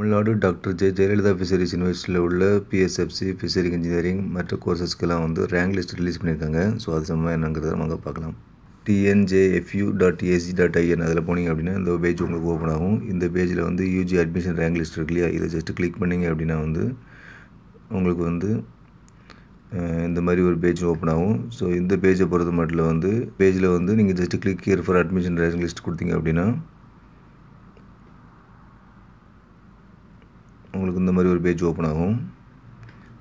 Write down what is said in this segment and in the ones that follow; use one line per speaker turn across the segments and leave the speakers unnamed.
Tamil Nadu doctor J Jayalalithaa fisheries யூனிவர்சிட்டியில் உள்ள BFSc fishery engineering மற்ற கோர்சஸ்க்கெல்லாம் வந்து ரேங்க் லிஸ்ட் ரிலீஸ் பண்ணியிருக்காங்க ஸோ அது சம்பவம் என்னங்கிறத நம்ம பார்க்கலாம் TNJFU dot AC dot IN அதில் போனீங்க அப்படின்னா இந்த பேஜ் உங்களுக்கு ஓப்பன் ஆகும் இந்த பேஜில் வந்து யூஜி அட்மிஷன் ரேங்க் லிஸ்ட் இருக்கு இல்லையா இதை ஜஸ்ட் கிளிக் பண்ணிங்க அப்படின்னா வந்து உங்களுக்கு வந்து இந்த மாதிரி ஒரு பேஜ் ஓப்பன் ஆகும் ஸோ இந்த பேஜை பொறுத்த மட்டும் வந்து பேஜில் வந்து நீங்கள் just click here for admission rank list கொடுத்தீங்க அப்படின்னா உங்களுக்கு இந்த மாதிரி ஒரு பேஜ் ஓப்பன் ஆகும்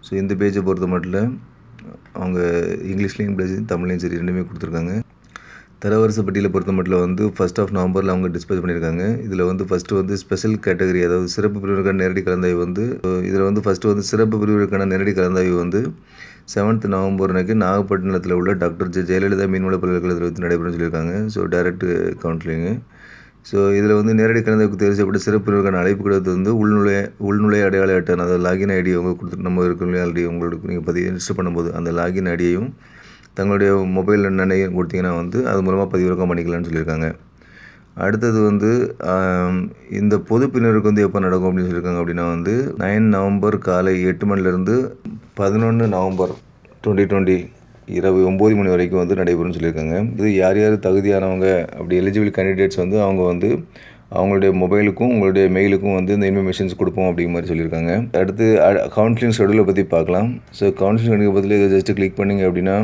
ஸோ இந்த பேஜை பொறுத்த மட்டும் அவங்க இங்கிலீஷ்லேயும் பேஜ் தமிழ்லையும் சரி ரெண்டுமே கொடுத்துருக்காங்க தரவரிசை பட்டியலை பொறுத்த மட்டும் வந்து ஃபஸ்ட் ஆஃப் நவம்பரில் அவங்க டிஸ்பஸ் பண்ணியிருக்காங்க இதில் வந்து ஃபஸ்ட்டு வந்து ஸ்பெஷல் கேட்டகரி அதாவது சிறப்பு பிரிவுக்கான நேரடி கலந்தாய்வு வந்து இதில் வந்து ஃபஸ்ட்டு வந்து சிறப்பு பிரிவுக்கான நேரடி கலந்தாய்வு வந்து செவன்த் நவம்பர் அன்றைக்கு நாகப்பட்டினத்தில் உள்ள டாக்டர் ஜெ ஜெயலலிதா மீன்வள பல்கலைக்கழகத்தில் வந்து நடைபெறும் சொல்லியிருக்காங்க ஸோ டைரக்ட் கவுன்சிலிங்கு ஸோ இதில் வந்து நேரடி கலந்துக்கு தேர்வு செய்யப்பட்ட சிறப்பு நிறுவன அழைப்பு கிடைத்தது வந்து உள்நுழை உள்நுழை அடையாள அட்டை அதாவது லாகின் ஐடி அவங்க கொடுத்து நம்ம இருக்கிற ஆல்ரெடி உங்களுக்கு நீங்கள் பதிவு ரிஜிஸ்டர் பண்ணும்போது அந்த லாகின் ஐடியையும் தங்களுடைய மொபைல் எண்ணையும் கொடுத்தீங்கன்னா வந்து அது மூலமாக பதிவிறக்கம் பண்ணிக்கலாம்னு சொல்லியிருக்காங்க அடுத்தது வந்து இந்த பொது பின்னருக்கு வந்து எப்போ நடக்கும் அப்படின்னு சொல்லியிருக்காங்க அப்படின்னா வந்து நைன் நவம்பர் காலை எட்டு மணிலேருந்து பதினொன்று நவம்பர் டுவெண்ட்டி டுவெண்ட்டி இரவு ஒம்பது மணி வரைக்கும் வந்து நடைபெறும்னு சொல்லியிருக்காங்க இது யார் யார் தகுதியானவங்க அப்படி எலிஜிபிள் கேண்டிடேட்ஸ் வந்து அவங்க வந்து அவங்களுடைய மொபைலுக்கும் உங்களுடைய மெயிலுக்கும் வந்து இந்த இன்ஃபர்மேஷன்ஸ் கொடுப்போம் அப்படிங்கிற மாதிரி சொல்லியிருக்காங்க அடுத்து கவுன்சிலிங் ஷெடியூலை பற்றி பார்க்கலாம் ஸோ கவுன்சிலிங் ஷெடியூல் பற்றி இதை ஜஸ்ட்டு கிளிக் பண்ணிங்க அப்படின்னா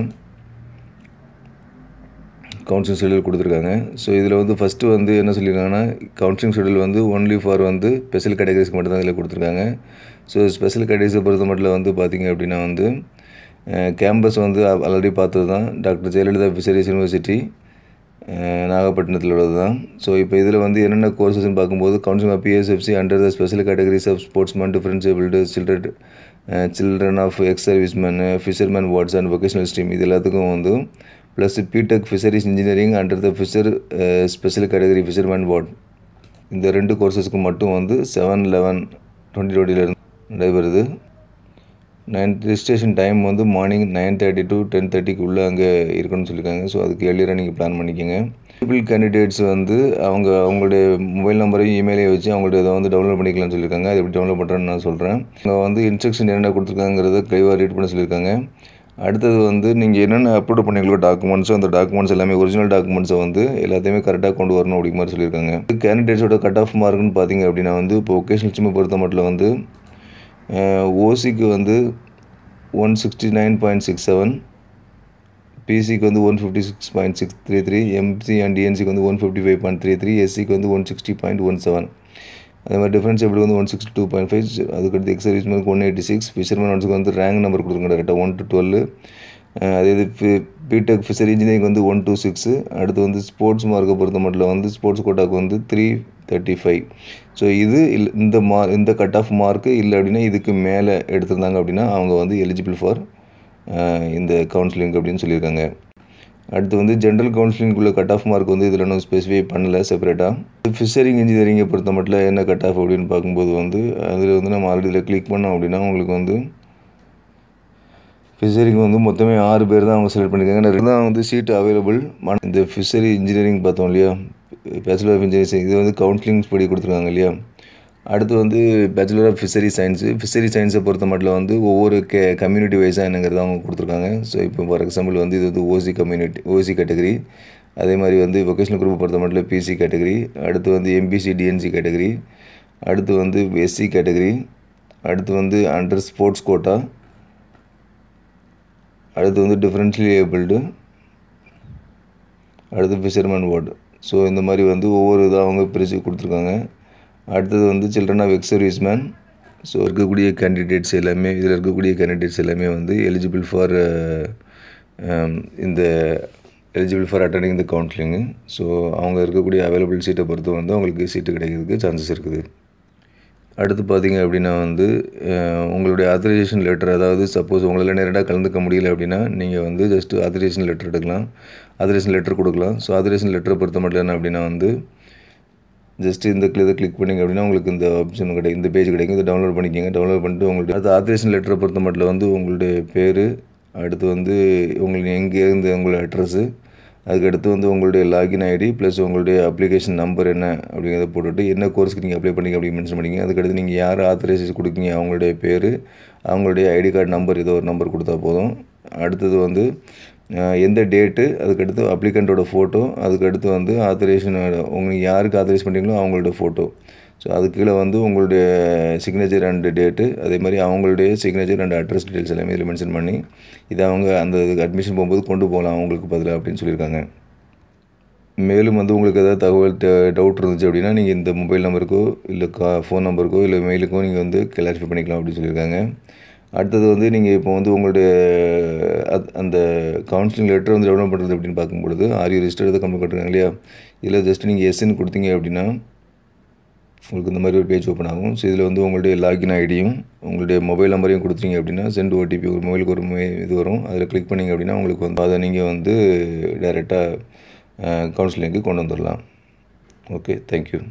கவுன்சிலிங் ஷெடியூல் கொடுத்துருக்காங்க ஸோ இதில் வந்து ஃபஸ்ட்டு வந்து என்ன சொல்லியிருக்காங்கன்னா கவுன்சிலிங் ஷெடியூல் வந்து ஒன்லி ஃபார் வந்து ஸ்பெஷல் கேட்டகரிஸ்க்கு மட்டும்தான் இதில் கொடுத்துருக்காங்க ஸோ ஸ்பெஷல் கேட்டகரிஸை பொறுத்த மட்டும் வந்து பார்த்திங்க அப்படின்னா வந்து கேம்பஸ் வந்து ஆல்ரெடி பார்த்தது தான் டாக்டர் ஜெயலலிதா ஃபிஷரிஸ் யூனிவர்சிட்டி நாகப்பட்டினத்தில் உள்ளது தான் ஸோ இப்போ இதில் வந்து என்னென்ன கோர்சஸ்ன்னு பார்க்கும்போது counselling of BFSc under the special categories of sports man differently abled children children of ex service man fisherman wards and vocational stream இது எல்லாத்துக்கும் வந்து plus BTech fisheries engineering under the fisher special category fisherman ward இந்த ரெண்டு கோர்சஸ்க்கு மட்டும் வந்து seven eleven twenty டுவெண்ட்டிலிருந்து நடைபெறுது nine registration time வந்து morning nine thirty to ten தேர்ட்டிக்குள்ளே அங்கே இருக்கணும்னு சொல்லியிருக்காங்க ஸோ அதுக்கு ஏர்லியராக நீங்கள் பிளான் பண்ணிக்கோங்க பீப்புள் கேண்டிடேட்ஸ் வந்து அவங்க அவங்களுடைய மொபைல் நம்பரையும் இமெயிலையும் வச்சு அவங்கள்ட்ட இதை வந்து டவுன்லோட் பண்ணிக்கலாம்னு சொல்லியிருக்காங்க அது எப்படி டவுன்லோட் பண்ணுறேன்னு நான் சொல்கிறேன் அவங்க வந்து இன்ஸ்ட்ரக்ஷன் என்னென்ன கொடுத்துருக்காங்கிறத கைவாக ரீட் பண்ண சொல்லியிருக்காங்க அடுத்தது வந்து நீங்கள் என்னென்ன அப்லோட் பண்ணிங்களோ டாக்குமெண்ட்ஸோ அந்த டாக்குமெண்ட்ஸ் எல்லாமே ஒரிஜினல் டாக்குமெண்ட்ஸை வந்து எல்லாத்தையுமே கரெக்டாக கொண்டு வரணும் அப்படிங்கிற மாதிரி சொல்லியிருக்காங்க கேண்டிடேட்ஸோட கட் ஆஃப் மார்க்குன்னு பார்த்தீங்க அப்படின்னா வந்து இப்போ ஒகேஷனல் சிம்மை பொறுத்த மட்டும் வந்து ஓசிக்கு வந்து one sixty nine point six seven பிசிக்கு வந்து one fifty six point six three three MC and டிஎன்சிக்கு வந்து one fifty five point three three எஸ்சிக்கு வந்து one sixty point one seven அதே மாதிரி டிஃபரன்ஸ் எப்படி வந்து one sixty two point five அதுக்கடுத்து எக்ஸ் சர்வீஸ்மேனுக்கு ஒன் எயிட்டி சிக்ஸ் ஃபிஷர்மேன் ஒன்ஸுக்கு வந்து ரேங்க் நம்பர் கொடுக்குறேன் கரெக்டாக ஒன் டு டுவெல் அதே இது பிடெக் ஃபிஷர் இன்ஜினியரிங் வந்து ஒன் டூ சிக்ஸு அடுத்து வந்து ஸ்போர்ட்ஸ் மார்க்கை பொறுத்த மட்டும் வந்து ஸ்போர்ட்ஸ் கோட்டாக்கு வந்து த்ரீ தேர்ட்டி ஃபைவ் ஸோ இது இந்த மா இந்த கட் ஆஃப் மார்க்கு இல்லை அப்படின்னா இதுக்கு மேலே எடுத்திருந்தாங்க அப்படின்னா அவங்க வந்து எலிஜிபிள் ஃபார் இந்த கவுன்சிலிங் அப்படின்னு சொல்லியிருக்காங்க அடுத்து வந்து ஜென்ரல் கவுன்சிலிங்குள்ளே கட் ஆஃப் மார்க் வந்து இதில் ஒன்றும் ஸ்பெசிஃபை பண்ணலை செப்பரேட்டாக ஃபிஷரிங் இன்ஜினியரிங்கை பொறுத்த மட்டும் என்ன கட் ஆஃப் அப்படின்னு பார்க்கும்போது வந்து அதில் வந்து நம்ம ஆல்ரெடி இதில் கிளிக் பண்ணோம் அப்படின்னா உங்களுக்கு வந்து ஃபிஷரிங் வந்து மொத்தமே ஆறு பேர் தான் அவங்க செலக்ட் பண்ணியிருக்காங்க ரெண்டு தான் வந்து சீட் அவைலபிள் இந்த ஃபிஷரி இன்ஜினியரிங் பார்த்தோம் இல்லையா பேச்சுலர் ஆஃப் இன்ஜினியரிங் இது வந்து கவுன்சிலிங்ஸ் படி கொடுத்துருக்காங்க இல்லையா அடுத்து வந்து bachelor of fishery science fishery சயின்ஸை பொறுத்த மட்டும் வந்து ஒவ்வொரு கே கம்யூனிட்டி வைஸாக என்னங்கிறத அவங்க கொடுத்துருக்காங்க ஸோ இப்போ ஃபார் எக்ஸாம்பிள் வந்து இது வந்து ஓசி கம்யூனிட்டி ஓசி கேட்டகரி அதே மாதிரி வந்து வொக்கேஷனல் குரூப் பொறுத்த மட்டும் பிசி கேட்டகரி அடுத்து வந்து எம்பிசி டிஎன்சி கேட்டகரி அடுத்து வந்து எஸ்சி கேட்டகரி அடுத்து வந்து அண்டர் ஸ்போர்ட்ஸ் கோட்டா அடுத்து வந்து ஏபிள்டு அடுத்து ஃபிஷர்மேன் வார்டு ஸோ இந்த மாதிரி வந்து ஒவ்வொரு இதாக அவங்க பிரித்து கொடுத்துருக்காங்க அடுத்தது வந்து children of ex man so இருக்கக்கூடிய கேண்டிடேட்ஸ் எல்லாமே இதில் இருக்கக்கூடிய கேண்டிடேட்ஸ் எல்லாமே வந்து எலிஜிபிள் ஃபார் um, இந்த எலிஜிபிள் ஃபார் அட்டனிங் இந்த கவுன்சிலிங்கு ஸோ அவங்க இருக்கக்கூடிய அவைலபிள் சீட்டை பொறுத்து வந்து அவங்களுக்கு சீட்டு கிடைக்கிறதுக்கு சான்சஸ் இருக்குது அடுத்து பார்த்திங்க அப்படின்னா வந்து உங்களுடைய ஆத்தரைசேஷன் லெட்டர் அதாவது சப்போஸ் உங்களால் நேரடியாக கலந்துக்க முடியல அப்படின்னா நீங்கள் வந்து ஜஸ்ட்டு ஆத்தரைசேஷன் லெட்டர் எடுக்கலாம் ஆத்தரைசேஷன் லெட்டர் கொடுக்கலாம் ஸோ ஆத்தரைசேஷன் லெட்டரை பொறுத்த மட்டும் என்ன அப்படின்னா வந்து ஜஸ்ட் இந்த இதை கிளிக் பண்ணிங்க அப்படின்னா உங்களுக்கு இந்த ஆப்ஷன் கிடைக்கும் இந்த பேஜ் கிடைக்கும் இதை டவுன்லோட் பண்ணிக்கோங்க டவுன்லோட் பண்ணிட்டு உங்களுடைய அது ஆத்தரைசேஷன் லெட்டரை பொறுத்த மட்டும் வந்து உங்களுடைய பேர் அடுத்து வந்து உங்களுக்கு எங்கே இருந்து உங்களுடைய அட்ரஸு அதுக்கடுத்து வந்து உங்களுடைய லாகின் ஐடி ப்ளஸ் உங்களுடைய அப்ளிகேஷன் நம்பர் என்ன அப்படிங்கிறத போட்டுவிட்டு என்ன கோர்ஸ்க்கு நீங்கள் அப்ளை பண்ணிங்க அப்படின்னு மென்ஷன் பண்ணிங்க அதுக்கடுத்து நீங்கள் யார் ஆத்தரைசேஷன் கொடுக்கீங்க அவங்களுடைய பேர் அவங்களுடைய ஐடி கார்டு நம்பர் ஏதோ ஒரு நம்பர் கொடுத்தா போதும் அடுத்தது வந்து எந்த டேட்டு அதுக்கடுத்து அப்ளிகண்ட்டோட ஃபோட்டோ அதுக்கடுத்து வந்து ஆத்தரைசேஷனோட உங்களுக்கு யாருக்கு ஆத்தரைஸ் பண்ணுறீங்களோ அவங்களோட ஃபோட்டோ ஸோ அது கீழே வந்து உங்களுடைய சிக்னேச்சர் அண்டு டேட்டு அதே மாதிரி அவங்களுடைய சிக்னேச்சர் அண்ட் அட்ரஸ் டீட்டெயில்ஸ் எல்லாமே இதில் மென்ஷன் பண்ணி இதை அவங்க அந்த அட்மிஷன் போகும்போது கொண்டு போகலாம் அவங்களுக்கு பதிலாக அப்படின்னு சொல்லியிருக்காங்க மேலும் வந்து உங்களுக்கு எதாவது தகவல் டவுட் இருந்துச்சு அப்படின்னா நீங்கள் இந்த மொபைல் நம்பருக்கோ இல்லை கா ஃபோன் நம்பருக்கோ இல்லை மெயிலுக்கோ நீங்கள் வந்து கிளாரிஃபை பண்ணிக்கலாம் அப்படின்னு சொல்லியிருக்காங்க அடுத்தது வந்து நீங்கள் இப்போ வந்து உங்களுடைய அந்த கவுன்சிலிங் லெட்டர் வந்து டெவலப் பண்ணுறது அப்படின்னு பார்க்கும்பொழுது ஆர்யூ ரிஜிஸ்டர் எதாவது கம்மி கட்டுறாங்க இல்லையா இதில் ஜஸ்ட் நீங்கள் எஸ்என் கொடுத்தீங்க அப்படின்னா உங்களுக்கு இந்த மாதிரி ஒரு பேஜ் ஓப்பன் ஆகும் ஸோ இதில் வந்து உங்களுடைய லாகின் ஐடியும் உங்களுடைய மொபைல் நம்பரையும் கொடுத்தீங்க அப்படின்னா சென்ட் ஓடிபி ஒரு மொபைலுக்கு ஒரு இது வரும் அதில் கிளிக் பண்ணிங்க அப்படின்னா உங்களுக்கு வந்து அதை நீங்கள் வந்து டைரெக்டாக கவுன்சிலிங்க்கு கொண்டு வந்துடலாம் ஓகே தேங்க்யூ